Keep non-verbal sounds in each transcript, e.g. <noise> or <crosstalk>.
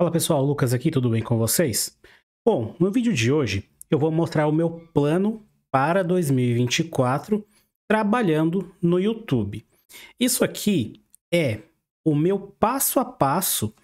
Fala pessoal, Lucas aqui, tudo bem com vocês? Bom, no vídeo de hoje eu vou mostrar o meu plano para 2024 trabalhando no YouTube. Isso aqui é o meu passo a passo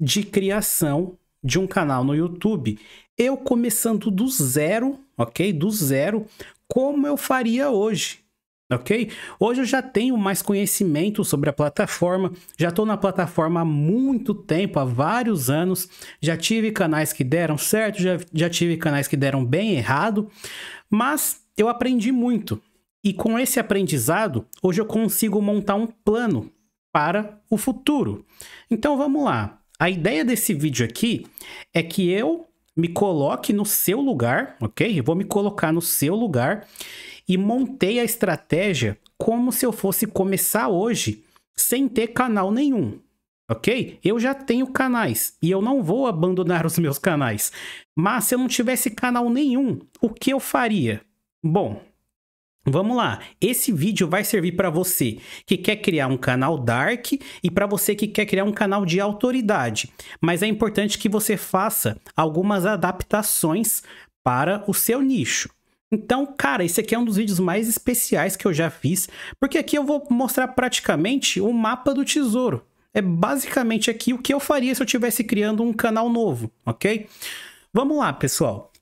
de criação de um canal no YouTube. Eu começando do zero, ok? Do zero, como eu faria hoje, ok? Hoje eu já tenho mais conhecimento sobre a plataforma, já estou na plataforma há muito tempo, há vários anos, já tive canais que deram certo, já, já tive canais que deram bem errado, mas eu aprendi muito. E com esse aprendizado, hoje eu consigo montar um plano para o futuro. Então vamos lá. A ideia desse vídeo aqui é que eu me coloque no seu lugar, ok? Eu vou me colocar no seu lugar e montei a estratégia como se eu fosse começar hoje sem ter canal nenhum. Ok? Eu já tenho canais e eu não vou abandonar os meus canais. Mas se eu não tivesse canal nenhum, o que eu faria? Bom, Vamos lá, esse vídeo vai servir para você que quer criar um canal dark e para você que quer criar um canal de autoridade, mas é importante que você faça algumas adaptações para o seu nicho. Então, cara, esse aqui é um dos vídeos mais especiais que eu já fiz, porque aqui eu vou mostrar praticamente o mapa do tesouro. É basicamente aqui o que eu faria se eu estivesse criando um canal novo, ok? Vamos lá, pessoal.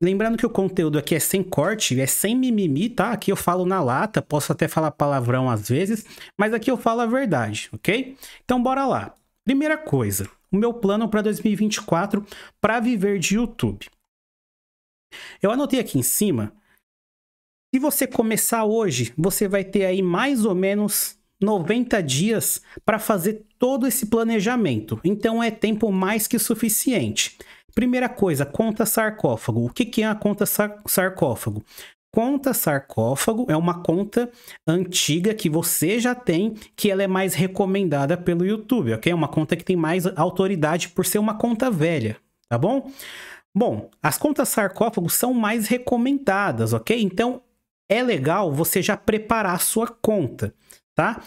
Lembrando que o conteúdo aqui é sem corte, é sem mimimi, tá? Aqui eu falo na lata, posso até falar palavrão às vezes, mas aqui eu falo a verdade, ok? Então bora lá. Primeira coisa, o meu plano para 2024 para viver de YouTube. Eu anotei aqui em cima. Se você começar hoje, você vai ter aí mais ou menos 90 dias para fazer todo esse planejamento. Então é tempo mais que suficiente. Primeira coisa, conta sarcófago. O que, é a conta sar sarcófago? Conta sarcófago é uma conta antiga que você já tem, que ela é mais recomendada pelo YouTube, ok? É uma conta que tem mais autoridade por ser uma conta velha, tá bom? Bom, as contas sarcófagos são mais recomendadas, ok? Então é legal você já preparar a sua conta, tá?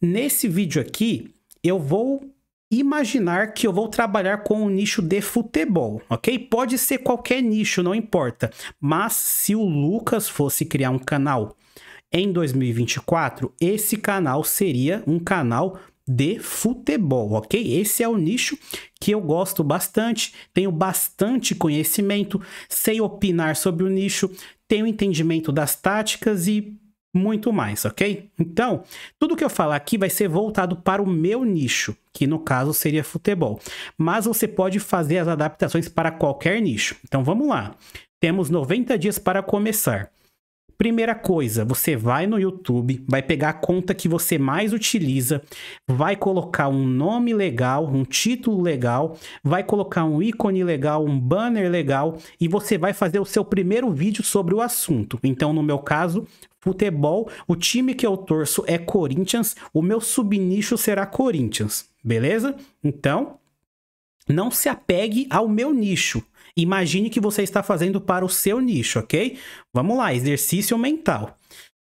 Nesse vídeo aqui, eu vou imaginar que eu vou trabalhar com o um nicho de futebol, ok? Pode ser qualquer nicho, não importa. Mas se o Lucas fosse criar um canal em 2024, esse canal seria um canal de futebol, ok? Esse é o nicho que eu gosto bastante, tenho bastante conhecimento, sei opinar sobre o nicho, tenho entendimento das táticas e muito mais, ok? Então, tudo que eu falar aqui vai ser voltado para o meu nicho, que no caso seria futebol. Mas você pode fazer as adaptações para qualquer nicho. Então vamos lá. Temos 90 dias para começar. Primeira coisa, você vai no YouTube, vai pegar a conta que você mais utiliza, vai colocar um nome legal, um título legal, vai colocar um ícone legal, um banner legal e você vai fazer o seu primeiro vídeo sobre o assunto. Então, no meu caso, futebol, o time que eu torço é Corinthians, o meu subnicho será Corinthians, beleza? Então, não se apegue ao meu nicho. Imagine que você está fazendo para o seu nicho, ok? Vamos lá, exercício mental.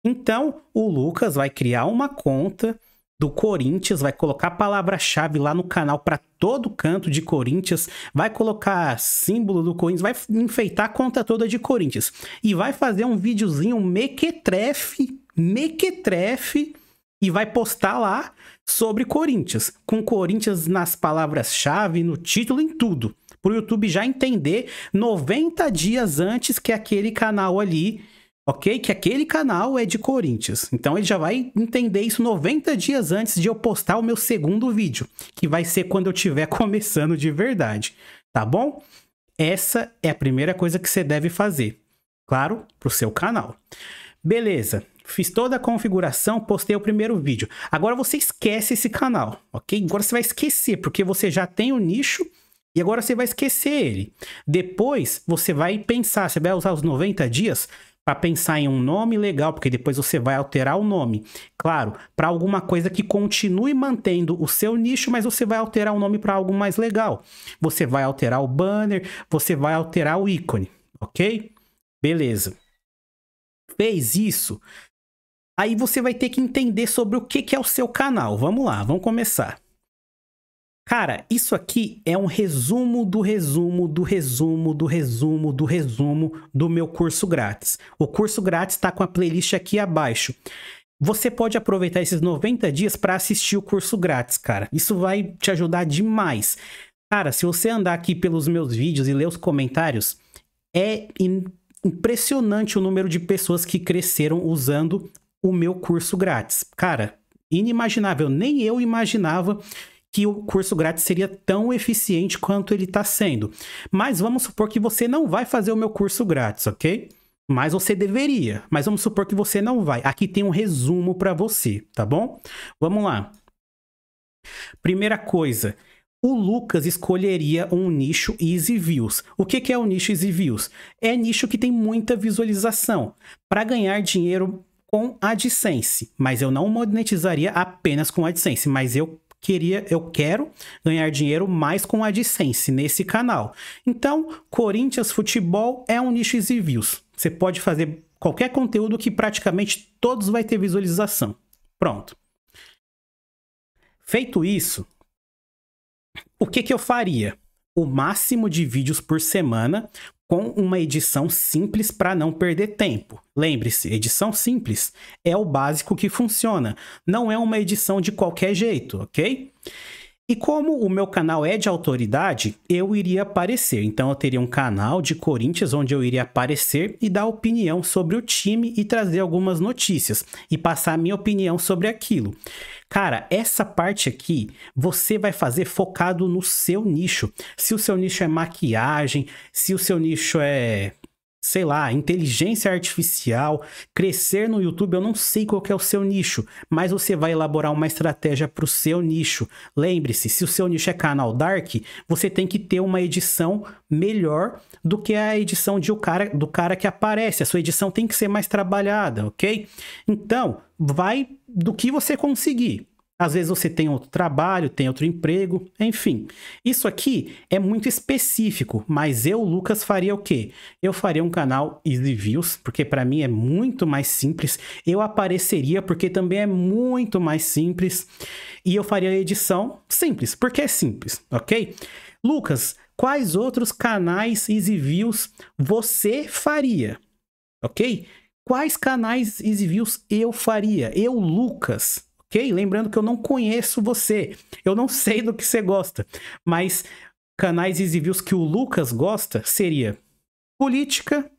Então, o Lucas vai criar uma conta do Corinthians, vai colocar a palavra-chave lá no canal para todo canto de Corinthians, vai colocar símbolo do Corinthians, vai enfeitar a conta toda de Corinthians e vai fazer um videozinho mequetrefe, mequetrefe e vai postar lá sobre Corinthians, com Corinthians nas palavras-chave, no título, em tudo para o YouTube já entender 90 dias antes que aquele canal ali, ok? Que aquele canal é de Corinthians. Então ele já vai entender isso 90 dias antes de eu postar o meu segundo vídeo, que vai ser quando eu estiver <laughs> começando de verdade, tá bom? Essa é a primeira coisa que você deve fazer, claro, para o seu canal. Beleza, fiz toda a configuração, postei o primeiro vídeo. Agora você esquece esse canal, ok? Agora você vai esquecer, porque você já tem o nicho e agora você vai esquecer ele. Depois você vai pensar, você vai usar os 90 dias para pensar em um nome legal, porque depois você vai alterar o nome. Claro, para alguma coisa que continue mantendo o seu nicho, mas você vai alterar o nome para algo mais legal. Você vai alterar o banner, você vai alterar o ícone, ok? Beleza. Fez isso. Aí você vai ter que entender sobre o que, que é o seu canal. Vamos lá, vamos começar. Cara, isso aqui é um resumo do resumo do resumo do resumo do resumo do meu curso grátis. O curso grátis está com a playlist aqui abaixo. Você pode aproveitar esses 90 dias para assistir o curso grátis, cara. Isso vai te ajudar demais. Cara, se você andar aqui pelos meus vídeos e ler os comentários, é impressionante o número de pessoas que cresceram usando o meu curso grátis. Cara, inimaginável. Nem eu imaginava que o curso grátis seria tão eficiente quanto ele está sendo. Mas vamos supor que você não vai fazer o meu curso grátis, ok? Mas você deveria. Mas vamos supor que você não vai. Aqui tem um resumo para você, tá bom? Vamos lá. Primeira coisa, o Lucas escolheria um nicho Easy Views. O que, é o nicho Easy Views? É nicho que tem muita visualização para ganhar dinheiro com AdSense, mas eu não monetizaria apenas com AdSense, mas eu queria, eu quero ganhar dinheiro mais com a AdSense nesse canal. Então, Corinthians Futebol é um nicho de views. Você pode fazer qualquer conteúdo que praticamente todos vai ter visualização. Pronto. Feito isso, o que, que eu faria? O máximo de vídeos por semana com uma edição simples para não perder tempo. Lembre-se, edição simples é o básico que funciona, não é uma edição de qualquer jeito, ok? E como o meu canal é de autoridade, eu iria aparecer. Então eu teria um canal de Corinthians onde eu iria aparecer e dar opinião sobre o time e trazer algumas notícias e passar a minha opinião sobre aquilo. Cara, essa parte aqui você vai fazer focado no seu nicho. Se o seu nicho é maquiagem, se o seu nicho é sei lá, inteligência artificial, crescer no YouTube, eu não sei qual é o seu nicho, mas você vai elaborar uma estratégia para o seu nicho. Lembre-se, se o seu nicho é canal Dark, você tem que ter uma edição melhor do que a edição de o cara, do cara que aparece. A sua edição tem que ser mais trabalhada, ok? Então, vai do que você conseguir. Às vezes você tem outro trabalho, tem outro emprego, enfim. Isso aqui é muito específico, mas eu, Lucas, faria o quê? Eu faria um canal Easy Views, porque para mim é muito mais simples. Eu apareceria porque também é muito mais simples. E eu faria a edição simples, porque é simples, ok? Lucas, quais outros canais Easy Views você faria? Ok? quais canais Easy Views eu faria? Eu, Lucas, ok? Lembrando que eu não conheço você, eu não <laughs> sei do que você gosta, mas canais Easy Views que o Lucas gosta seria política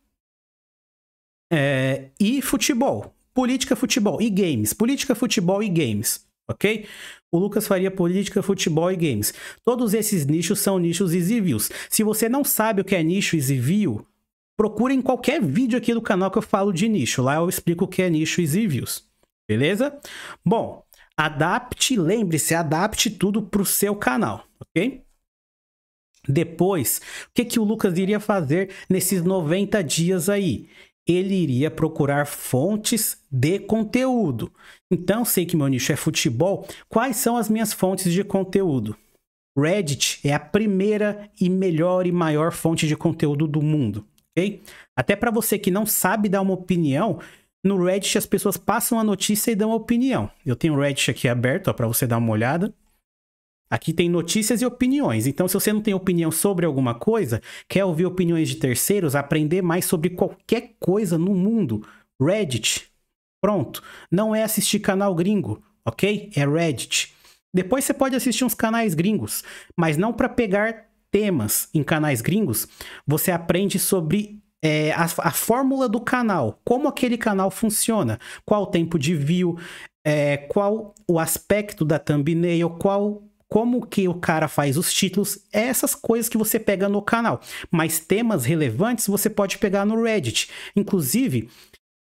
é, e futebol. Política, futebol e games. Política, futebol e games. Ok? O Lucas faria política, futebol e games. Todos esses nichos são nichos easy views. Se você não sabe o que é nicho easy view, procurem qualquer vídeo aqui do canal que eu falo de nicho. Lá eu explico o que é nicho e views. Beleza? Bom, adapte, lembre-se, adapte tudo para o seu canal, ok? Depois, o que, que o Lucas iria fazer nesses 90 dias aí? Ele iria procurar fontes de conteúdo. Então, sei que meu nicho é futebol. Quais são as minhas fontes de conteúdo? Reddit é a primeira e melhor e maior fonte de conteúdo do mundo. Até para você que não sabe dar uma opinião, no Reddit as pessoas passam a notícia e dão a opinião. Eu tenho o Reddit aqui aberto para você dar uma olhada. Aqui tem notícias e opiniões. Então, se você não tem opinião sobre alguma coisa, quer ouvir opiniões de terceiros, aprender mais sobre qualquer coisa no mundo, Reddit. Pronto. Não é assistir canal gringo, ok? É Reddit. Depois você pode assistir uns canais gringos, mas não para pegar temas em canais gringos, você aprende sobre é, a, a, fórmula do canal, como aquele canal funciona, qual o tempo de view, é, qual o aspecto da thumbnail, qual como que o cara faz os títulos, essas coisas que você pega no canal. Mas temas relevantes você pode pegar no Reddit. Inclusive,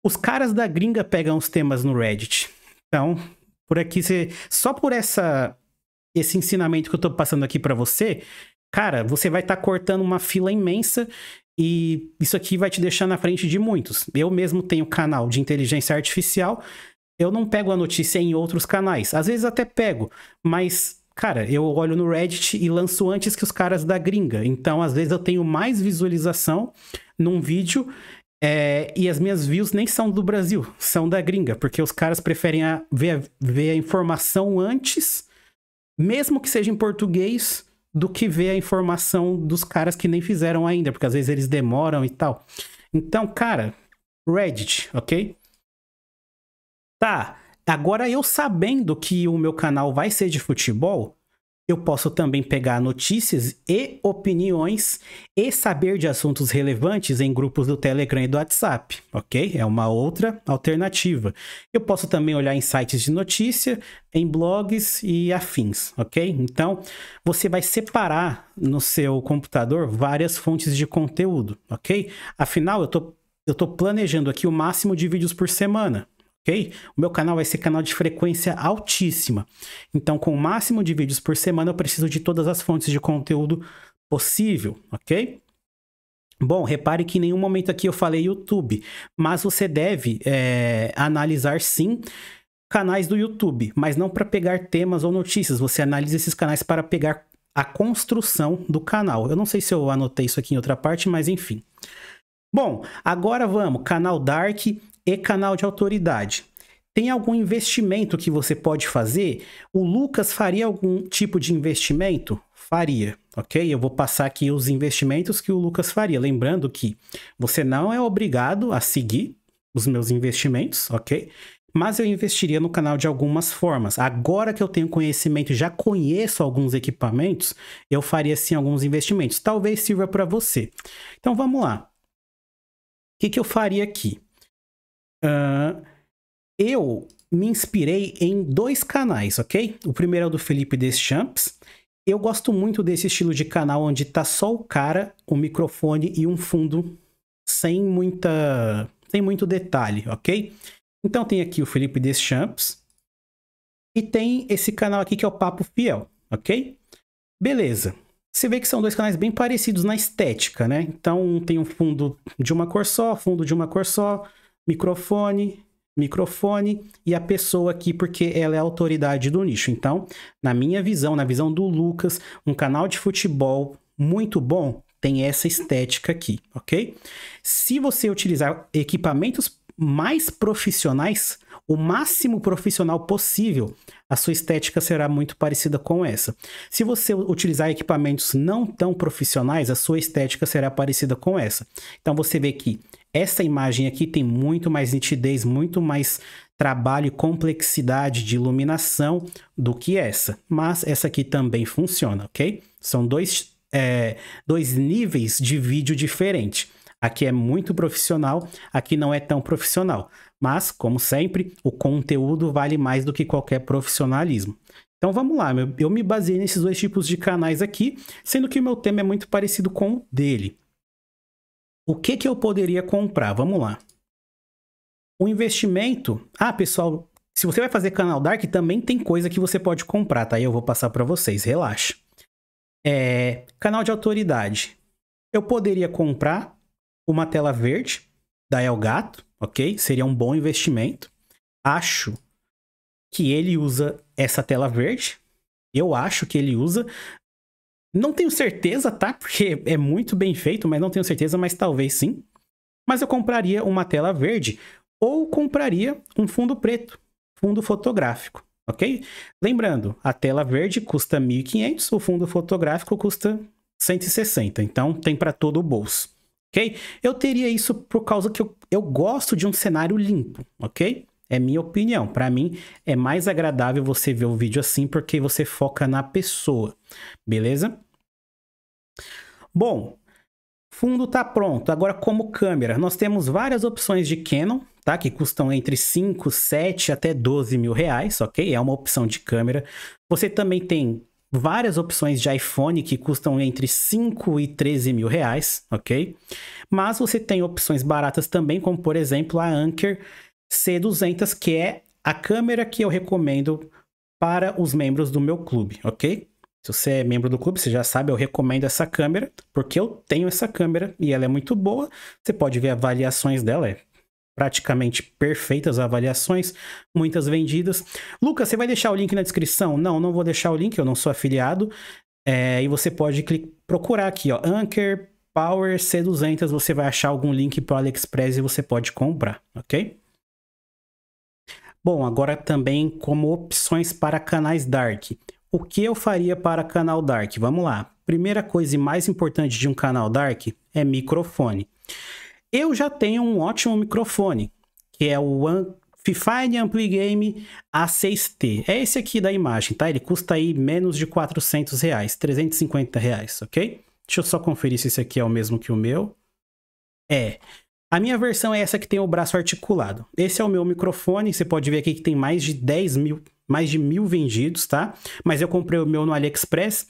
os caras da gringa pegam os temas no Reddit. Então, por aqui você só por essa esse ensinamento que eu estou passando aqui para você, Cara, você vai estar tá cortando uma fila imensa e isso aqui vai te deixar na frente de muitos. Eu mesmo tenho canal de inteligência artificial, eu não pego a notícia em outros canais. Às vezes até pego, mas, cara, eu olho no Reddit e lanço antes que os caras da gringa. Então, às vezes, eu tenho mais visualização num vídeo é, e as minhas views nem são do Brasil, são da gringa, porque os caras preferem a, ver, ver a informação antes, mesmo que seja em português do que ver a informação dos caras que nem fizeram ainda, porque às vezes eles demoram e tal. Então, cara, Reddit, ok? Tá, agora eu sabendo que o meu canal vai ser de futebol, eu posso também pegar notícias e opiniões e saber de assuntos relevantes em grupos do Telegram e do WhatsApp, ok? É uma outra alternativa. Eu posso também olhar em sites de notícia, em blogs e afins, ok? Então, você vai separar no seu computador várias fontes de conteúdo, ok? Afinal, eu estou planejando aqui o máximo de vídeos por semana, ok? O meu canal vai ser canal de frequência altíssima. Então, com o máximo de vídeos por semana, eu preciso de todas as fontes de conteúdo possível, ok? Bom, repare que em nenhum momento aqui eu falei YouTube, mas você deve é, analisar sim canais do YouTube, mas não para pegar temas ou notícias. Você analisa esses canais para pegar a construção do canal. Eu não sei se eu anotei isso aqui em outra parte, mas enfim. Bom, agora vamos, canal Dark e canal de autoridade. Tem algum investimento que você pode fazer? O Lucas faria algum tipo de investimento? Faria, ok? Eu vou passar aqui os investimentos que o Lucas faria. Lembrando que você não é obrigado a seguir os meus investimentos, ok? mas eu investiria no canal de algumas formas. Agora que eu tenho conhecimento, já conheço alguns equipamentos, eu faria sim alguns investimentos. Talvez sirva para você. Então vamos lá. O que, que eu faria aqui? Uh, eu me inspirei em dois canais, ok? O primeiro é o do Felipe Deschamps. Eu gosto muito desse estilo de canal onde tá só o cara, o microfone e um fundo sem muita, sem muito detalhe, ok? Então tem aqui o Felipe Deschamps e tem esse canal aqui que é o Papo Fiel, ok? Beleza. Você vê que são dois canais bem parecidos na estética, né? Então tem um fundo de uma cor só, fundo de uma cor só, microfone, microfone e a pessoa aqui, porque ela é a autoridade do nicho. Então, na minha visão, na visão do Lucas, um canal de futebol muito bom tem essa estética aqui, ok? Se você utilizar equipamentos mais profissionais, o máximo profissional possível, a sua estética será muito parecida com essa. Se você utilizar equipamentos não tão profissionais, a sua estética será parecida com essa. Então você vê que essa imagem aqui tem muito mais nitidez, muito mais trabalho e complexidade de iluminação do que essa. Mas essa aqui também funciona, ok? São dois, é, dois níveis de vídeo diferente. Aqui é muito profissional, aqui não é tão profissional. Mas, como sempre, o conteúdo vale mais do que qualquer profissionalismo. Então vamos lá, eu me baseei nesses dois tipos de canais aqui, sendo que o meu tema é muito parecido com o dele. O que, que eu poderia comprar? Vamos lá. O investimento. Ah, pessoal, se você vai fazer canal Dark, também tem coisa que você pode comprar, tá? Eu vou passar para vocês, relaxa. É... Canal de autoridade. Eu poderia comprar uma tela verde da Elgato, ok? Seria um bom investimento. Acho que ele usa essa tela verde. Eu acho que ele usa, não tenho certeza, tá? Porque é muito bem feito, mas não tenho certeza, mas talvez sim. Mas eu compraria uma tela verde ou compraria um fundo preto, fundo fotográfico, ok? Lembrando, a tela verde custa 1.500, o fundo fotográfico custa 160, então tem para todo o bolso, ok? Eu teria isso por causa que eu, eu gosto de um cenário limpo, ok? É minha opinião. Para mim, é mais agradável você ver o vídeo assim porque você foca na pessoa, beleza? Bom, fundo está pronto. Agora, como câmera, nós temos várias opções de Canon, tá? Que custam entre 5, 7 até 12 mil reais, ok? É uma opção de câmera. Você também tem várias opções de iPhone que custam entre 5 e 13 mil reais, ok? Mas você tem opções baratas também, como por exemplo a Anker, C200, que é a câmera que eu recomendo para os membros do meu clube, ok? Se você é membro do clube, você já sabe, eu recomendo essa câmera, porque eu tenho essa câmera e ela é muito boa. Você pode ver avaliações dela, é praticamente perfeitas avaliações, muitas vendidas. Lucas, você vai deixar o link na descrição? Não, não vou deixar o link, eu não sou afiliado. É, e você pode procurar aqui, ó, Anker Power C200, você vai achar algum link para o AliExpress e você pode comprar, ok? Bom, agora também como opções para canais dark. O que eu faria para canal dark? Vamos lá. Primeira coisa e mais importante de um canal dark é microfone. Eu já tenho um ótimo microfone, que é o Fifine Ampli Game A6T. É esse aqui da imagem, tá? Ele custa aí menos de 400 reais, 350 reais, ok? Deixa eu só conferir se esse aqui é o mesmo que o meu. É. A minha versão é essa que tem o braço articulado. Esse é o meu microfone, você pode ver aqui que tem mais de 10 mil, mais de mil vendidos, tá? Mas eu comprei o meu no AliExpress.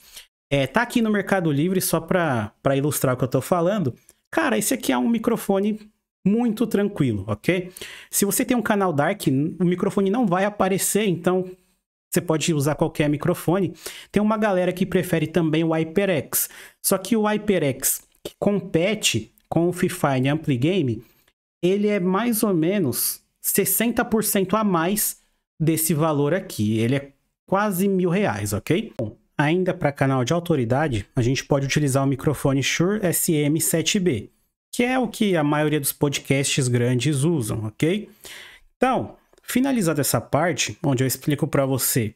É, tá aqui no Mercado Livre, só para ilustrar o que eu tô falando. Cara, esse aqui é um microfone muito tranquilo, ok? Se você tem um canal Dark, o microfone não vai aparecer, então você pode usar qualquer microfone. Tem uma galera que prefere também o HyperX. Só que o HyperX que compete com o Free Fire Ampli Game, ele é mais ou menos 60% a mais desse valor aqui. Ele é quase mil reais, ok? Bom, ainda para canal de autoridade, a gente pode utilizar o microfone Shure SM7B, que é o que a maioria dos podcasts grandes usam, ok? Então, finalizada essa parte, onde eu explico para você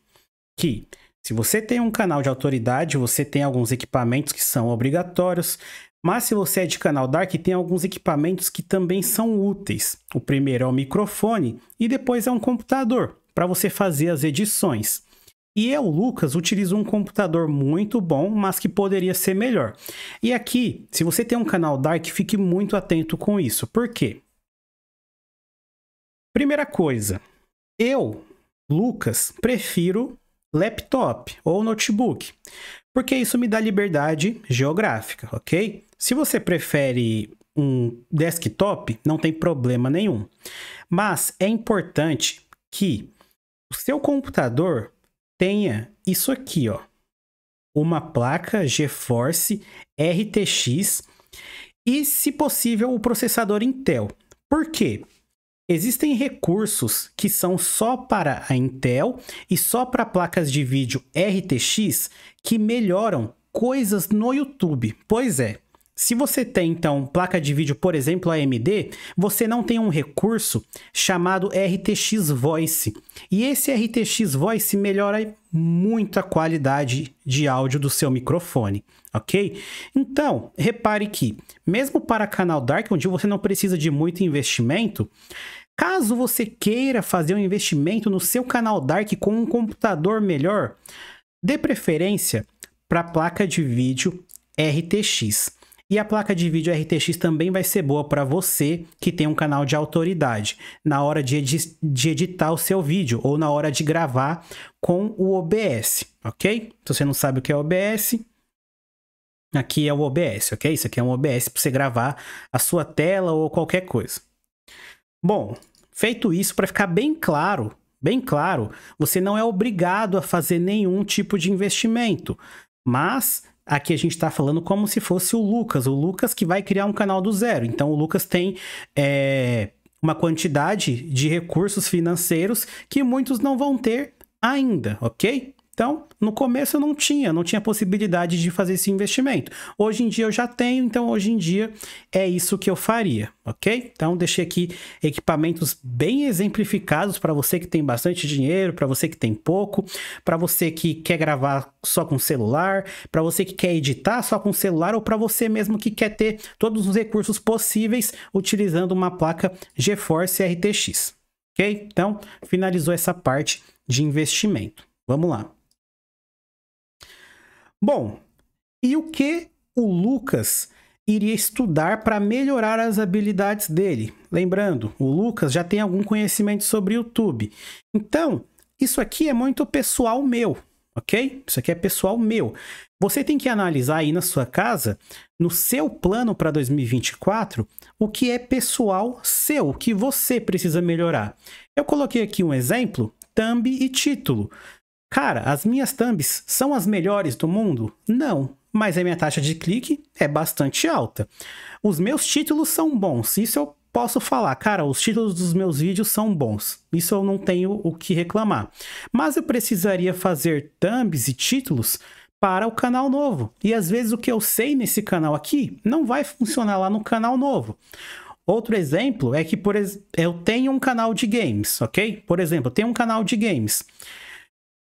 que se você tem um canal de autoridade, você tem alguns equipamentos que são obrigatórios, mas se você é de canal Dark, tem alguns equipamentos que também são úteis. O primeiro é o microfone e depois é um computador para você fazer as edições. E eu, Lucas, utilizo um computador muito bom, mas que poderia ser melhor. E aqui, se você tem um canal Dark, fique muito atento com isso. Por quê? Primeira coisa, eu, Lucas, prefiro laptop ou notebook, porque isso me dá liberdade geográfica, ok? Se você prefere um desktop, não tem problema nenhum. Mas é importante que o seu computador tenha isso aqui, ó. Uma placa GeForce RTX e, se possível, o processador Intel. Por quê? Existem recursos que são só para a Intel e só para placas de vídeo RTX que melhoram coisas no YouTube. Pois é, se você tem, então, placa de vídeo, por exemplo, AMD, você não tem um recurso chamado RTX Voice. E esse RTX Voice melhora muito a qualidade de áudio do seu microfone, ok? Então, repare que, mesmo para canal Dark, onde você não precisa de muito investimento, caso você queira fazer um investimento no seu canal Dark com um computador melhor, dê preferência para a placa de vídeo RTX. E a placa de vídeo RTX também vai ser boa para você que tem um canal de autoridade na hora de, edi de editar o seu vídeo ou na hora de gravar com o OBS, ok? Se você não sabe o que é OBS, aqui é o OBS, ok? Isso aqui é um OBS para você gravar a sua tela ou qualquer coisa. Bom, feito isso, para ficar bem claro, bem claro, você não é obrigado a fazer nenhum tipo de investimento, mas Aqui a gente está falando como se fosse o Lucas, o Lucas que vai criar um canal do zero. Então o Lucas tem é, uma quantidade de recursos financeiros que muitos não vão ter ainda, ok? Então, no começo eu não tinha, não tinha possibilidade de fazer esse investimento. Hoje em dia eu já tenho, então hoje em dia é isso que eu faria, ok? Então, deixei aqui equipamentos bem exemplificados para você que tem bastante dinheiro, para você que tem pouco, para você que quer gravar só com celular, para você que quer editar só com celular ou para você mesmo que quer ter todos os recursos possíveis utilizando uma placa GeForce RTX, ok? Então, finalizou essa parte de investimento. Vamos lá. Bom, e o que o Lucas iria estudar para melhorar as habilidades dele? Lembrando, o Lucas já tem algum conhecimento sobre YouTube. Então, isso aqui é muito pessoal meu, ok? Isso aqui é pessoal meu. Você tem que analisar aí na sua casa, no seu plano para 2024, o que é pessoal seu, o que você precisa melhorar. Eu coloquei aqui um exemplo, thumb e título. Cara, as minhas thumbs são as melhores do mundo? Não, mas a minha taxa de clique é bastante alta. Os meus títulos são bons, isso eu posso falar, cara, os títulos dos meus vídeos são bons. Isso eu não tenho o que reclamar. Mas eu precisaria fazer thumbs e títulos para o canal novo. E às vezes o que eu sei nesse canal aqui não vai funcionar lá no canal novo. Outro exemplo é que por ex... eu tenho um canal de games, ok? Por exemplo, eu tenho um canal de games.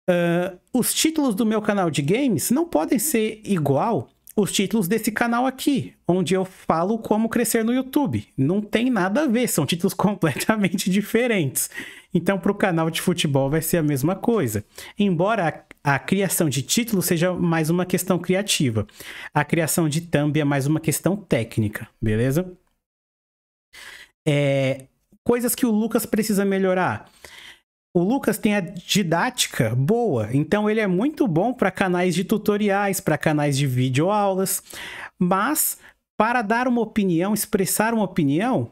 Uh, os títulos do meu canal de games não podem ser igual os títulos desse canal aqui, onde eu falo como crescer no YouTube. Não tem nada a ver, são títulos <laughs> completamente diferentes. Então, para o canal de futebol vai ser a mesma coisa. Embora a, a, criação de título seja mais uma questão criativa, a criação de thumb é mais uma questão técnica, beleza? É, coisas que o Lucas precisa melhorar. O Lucas tem a didática boa, então ele é muito bom para canais de tutoriais, para canais de videoaulas, mas para dar uma opinião, expressar uma opinião,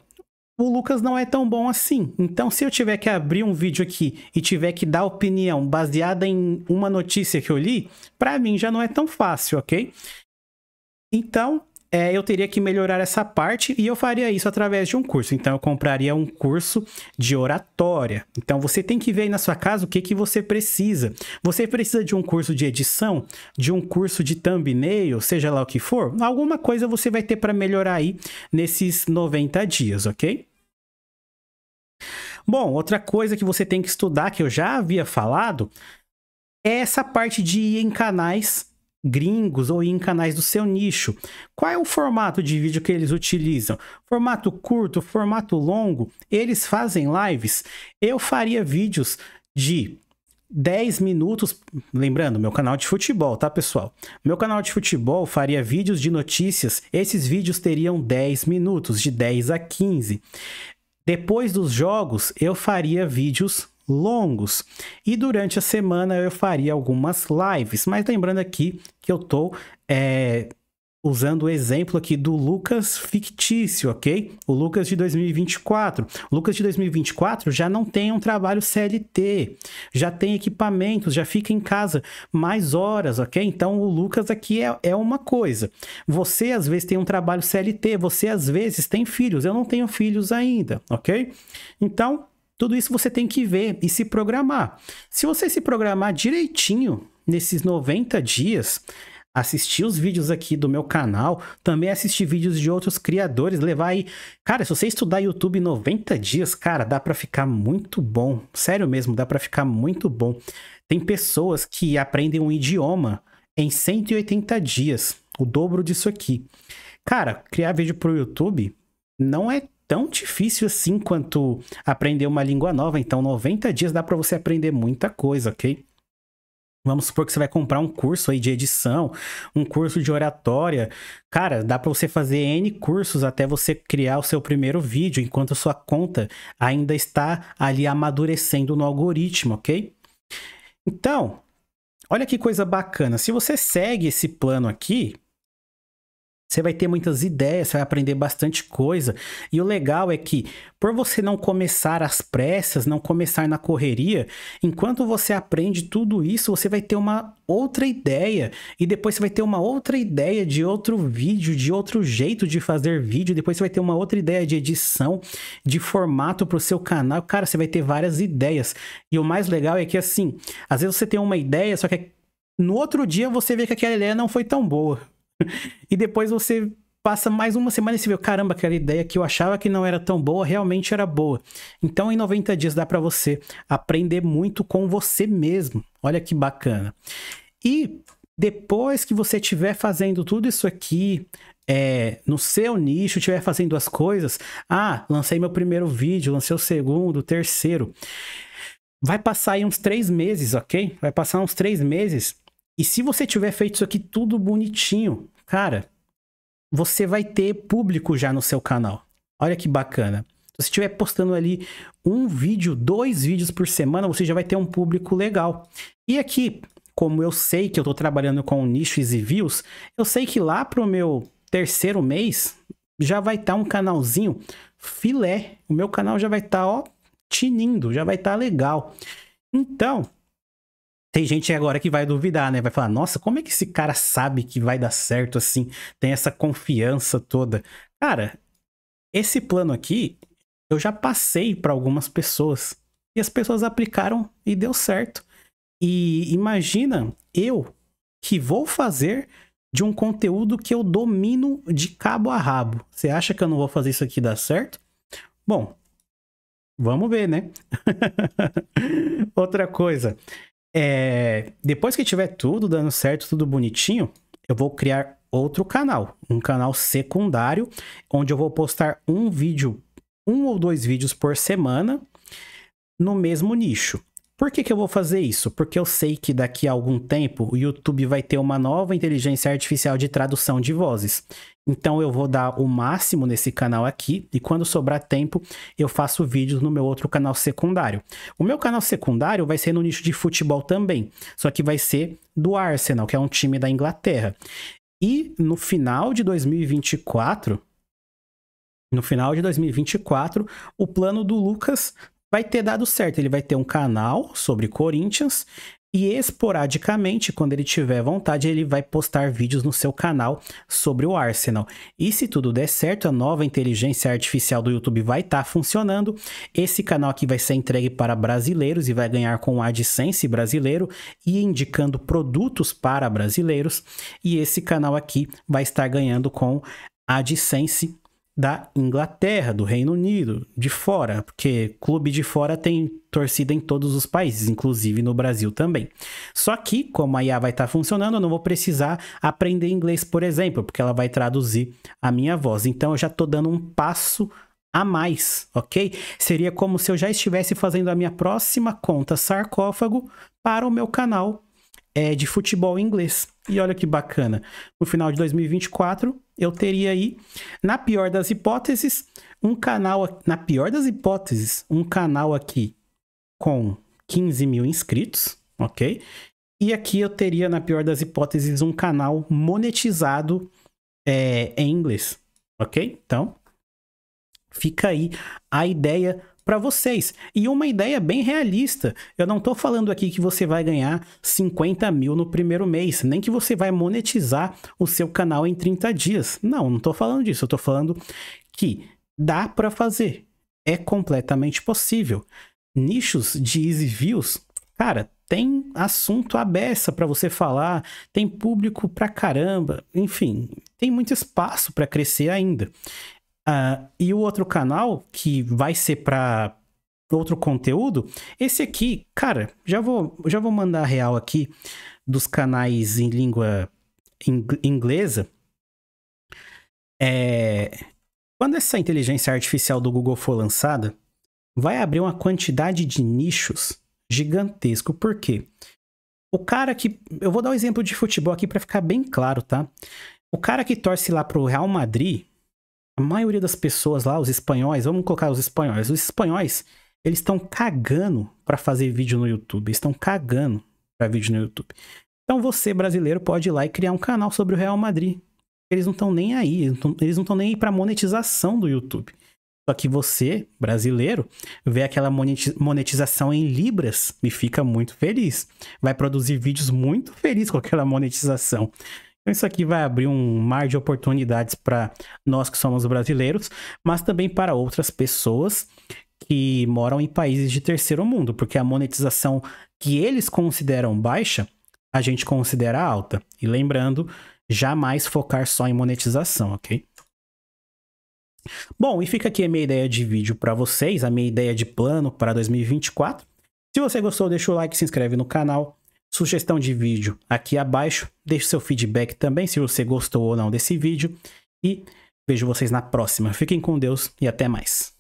o Lucas não é tão bom assim. Então, se eu tiver que abrir um vídeo aqui e tiver que dar opinião baseada em uma notícia que eu li, para mim já não é tão fácil, ok? Então, é, eu teria que melhorar essa parte e eu faria isso através de um curso. Então, eu compraria um curso de oratória. Então, você tem que ver aí na sua casa o que, que você precisa. Você precisa de um curso de edição, de um curso de thumbnail, seja lá o que for. Alguma coisa você vai ter para melhorar aí nesses 90 dias, ok? Bom, outra coisa que você tem que estudar, que eu já havia falado, é essa parte de ir em canais gringos ou em canais do seu nicho. Qual é o formato de vídeo que eles utilizam? Formato curto, formato longo? Eles fazem lives? Eu faria vídeos de 10 minutos, lembrando, meu canal de futebol, tá pessoal? Meu canal de futebol faria vídeos de notícias, esses vídeos teriam 10 minutos, de 10 a 15. Depois dos jogos, eu faria vídeos longos. E durante a semana eu faria algumas lives, mas lembrando aqui que eu tô é, usando o exemplo aqui do Lucas fictício, ok? O Lucas de 2024. O Lucas de 2024 já não tem um trabalho CLT, já tem equipamentos, já fica em casa mais horas, ok? Então o Lucas aqui é, é uma coisa. Você às vezes tem um trabalho CLT, você às vezes tem filhos. Eu não tenho filhos ainda, ok? Então tudo isso você tem que ver e se programar. Se você se programar direitinho nesses 90 dias, assistir os vídeos aqui do meu canal, também assistir vídeos de outros criadores, levar aí. Cara, se você estudar YouTube 90 dias, cara, dá para ficar muito bom. Sério mesmo, dá para ficar muito bom. Tem pessoas que aprendem um idioma em 180 dias, o dobro disso aqui. Cara, criar vídeo pro YouTube não é tão difícil assim quanto aprender uma língua nova. Então, 90 dias dá para você aprender muita coisa, ok? Vamos supor que você vai comprar um curso aí de edição, um curso de oratória. Cara, dá para você fazer N cursos até você criar o seu primeiro vídeo, enquanto a sua conta ainda está ali amadurecendo no algoritmo, ok? Então, olha que coisa bacana. Se você segue esse plano aqui, você vai ter muitas ideias, você vai aprender bastante coisa. E o legal é que, por você não começar às pressas, não começar na correria, enquanto você aprende tudo isso, você vai ter uma outra ideia. E depois você vai ter uma outra ideia de outro vídeo, de outro jeito de fazer vídeo. Depois você vai ter uma outra ideia de edição, de formato para o seu canal. Cara, você vai ter várias ideias. E o mais legal é que, assim, às vezes você tem uma ideia, só que no outro dia você vê que aquela ideia não foi tão boa. <laughs> e depois você passa mais uma semana e se vê, caramba, aquela ideia que eu achava que não era tão boa, realmente era boa. Então, em 90 dias dá para você aprender muito com você mesmo. Olha que bacana. E depois que você estiver fazendo tudo isso aqui, é, no seu nicho, estiver fazendo as coisas, ah, lancei meu primeiro vídeo, lancei o segundo, o terceiro. Vai passar aí uns três meses, ok? Vai passar uns três meses e se você tiver feito isso aqui tudo bonitinho, cara, você vai ter público já no seu canal. Olha que bacana. Se você estiver postando ali um vídeo, dois vídeos por semana, você já vai ter um público legal. E aqui, como eu sei que eu estou trabalhando com nichos e views, eu sei que lá pro meu terceiro mês já vai estar tá um canalzinho filé. O meu canal já vai estar, tá, ó, tinindo, já vai estar tá legal. Então, tem gente agora que vai duvidar, né? Vai falar, nossa, como é que esse cara sabe que vai dar certo assim? Tem essa confiança toda. Cara, esse plano aqui, eu já passei para algumas pessoas. E as pessoas aplicaram e deu certo. E imagina eu que vou fazer de um conteúdo que eu domino de cabo a rabo. Você acha que eu não vou fazer isso aqui dar certo? Bom, vamos ver, né? <laughs> Outra coisa, é, depois que tiver tudo dando certo, tudo bonitinho, eu vou criar outro canal, um canal secundário, onde eu vou postar um vídeo, um ou dois vídeos por semana no mesmo nicho. Por que, que eu vou fazer isso? Porque eu sei que daqui a algum tempo o YouTube vai ter uma nova inteligência artificial de tradução de vozes. Então eu vou dar o máximo nesse canal aqui e quando sobrar tempo eu faço vídeos no meu outro canal secundário. O meu canal secundário vai ser no nicho de futebol também, só que vai ser do Arsenal, que é um time da Inglaterra. E no final de 2024, no final de 2024, o plano do Lucas vai ter dado certo. Ele vai ter um canal sobre Corinthians e esporadicamente, quando ele tiver vontade, ele vai postar vídeos no seu canal sobre o Arsenal. E se tudo der certo, a nova inteligência artificial do YouTube vai estar tá funcionando. Esse canal aqui vai ser entregue para brasileiros e vai ganhar com o AdSense brasileiro e indicando produtos para brasileiros. E esse canal aqui vai estar ganhando com AdSense da Inglaterra, do Reino Unido, de fora, porque clube de fora tem torcida em todos os países, inclusive no Brasil também. Só que, como a IA vai estar tá funcionando, eu não vou precisar aprender inglês, por exemplo, porque ela vai traduzir a minha voz. Então eu já estou dando um passo a mais, ok? Seria como se eu já estivesse fazendo a minha próxima conta sarcófago para o meu canal é, de futebol inglês. E olha que bacana. No final de 2024, eu teria aí, na pior das hipóteses, um canal. Na pior das hipóteses, um canal aqui com 15 mil inscritos, ok? E aqui eu teria, na pior das hipóteses, um canal monetizado é, em inglês, ok? Então, fica aí a ideia para vocês. E uma ideia bem realista. Eu não estou falando aqui que você vai ganhar 50 mil no primeiro mês, nem que você vai monetizar o seu canal em 30 dias. Não, não estou falando disso. Eu estou falando que dá para fazer. É completamente possível. Nichos de easy views, cara, tem assunto abessa para você falar, tem público para caramba, enfim, tem muito espaço para crescer ainda. Uh, e o outro canal, que vai ser para outro conteúdo, esse aqui, cara, já vou, já vou mandar real aqui dos canais em língua inglesa. É, quando essa inteligência artificial do Google for lançada, vai abrir uma quantidade de nichos gigantesco. Por quê? O cara que. Eu vou dar um exemplo de futebol aqui para ficar bem claro, tá? O cara que torce lá pro Real Madrid, a maioria das pessoas lá, os espanhóis, vamos colocar os espanhóis, os espanhóis, eles estão cagando para fazer vídeo no YouTube, estão cagando para vídeo no YouTube. Então você, brasileiro, pode ir lá e criar um canal sobre o Real Madrid. Eles não estão nem aí, eles não estão nem aí para monetização do YouTube. Só que você, brasileiro, vê aquela monetização em libras e fica muito feliz. Vai produzir vídeos muito felizes com aquela monetização. Então, isso aqui vai abrir um mar de oportunidades para nós que somos brasileiros, mas também para outras pessoas que moram em países de terceiro mundo, porque a monetização que eles consideram baixa, a gente considera alta. E lembrando, jamais focar só em monetização, ok? Bom, e fica aqui a minha ideia de vídeo para vocês, a minha ideia de plano para 2024. Se você gostou, deixa o like, se inscreve no canal sugestão de vídeo aqui abaixo. Deixe seu feedback também se você gostou ou não desse vídeo. E vejo vocês na próxima. Fiquem com Deus e até mais.